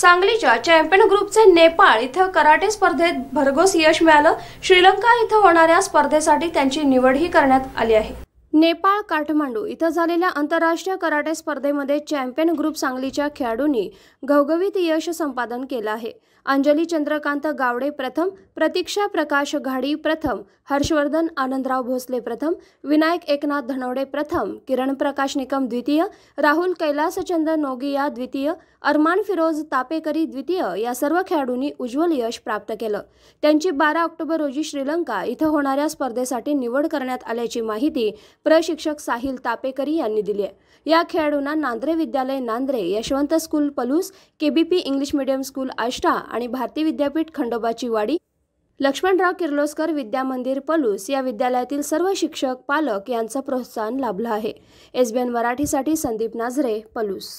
सांगलीच्या चॅम्पियन ग्रुपचे नेपाळ इथं कराटे स्पर्धेत भरघोस यश मिळालं श्रीलंका इथं होणाऱ्या स्पर्धेसाठी त्यांची निवडही करण्यात आली आहे नेपाळ काठमांडू इथं झालेल्या आंतरराष्ट्रीय कराटे स्पर्धेमध्ये चॅम्पियन ग्रुप सांगलीच्या खेळाडूंनी घवघवीत यश संपादन केलं आहे अंजली चंद्रकांत गावडे प्रथम प्रतीक्षा प्रकाश घाडी प्रथम हर्षवर्धन आनंदराव भोसले प्रथम विनायक एकनाथ धनवडे प्रथम किरण प्रकाश निकम द्वितीय राहुल कैलासचंद नोगिया द्वितीय अरमान फिरोज तापेकरी द्वितीय या सर्व खेळाडूंनी उज्ज्वल यश प्राप्त केलं त्यांची बारा ऑक्टोबर रोजी श्रीलंका इथं होणाऱ्या स्पर्धेसाठी निवड करण्यात आल्याची माहिती प्रशिक्षक साहिल तापेकरी यांनी दिली आहे या खेळाडूंना Nandre Vidyalaya Nandre Yashwant school Palus KBP English medium school Ashta आणि भारती विद्यापीठ खंडोबाची वाडी लक्ष्मणराव किर्लोस्कर विद्या मंदिर पलूस या विद्यालयातील सर्व शिक्षक पालक यांचं प्रोत्साहन लाभलं आहे एसबीएन मराठीसाठी संदीप नाझरे पलूस